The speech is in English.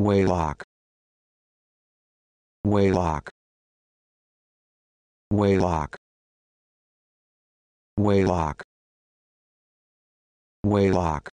Waylock Waylock Waylock Waylock Waylock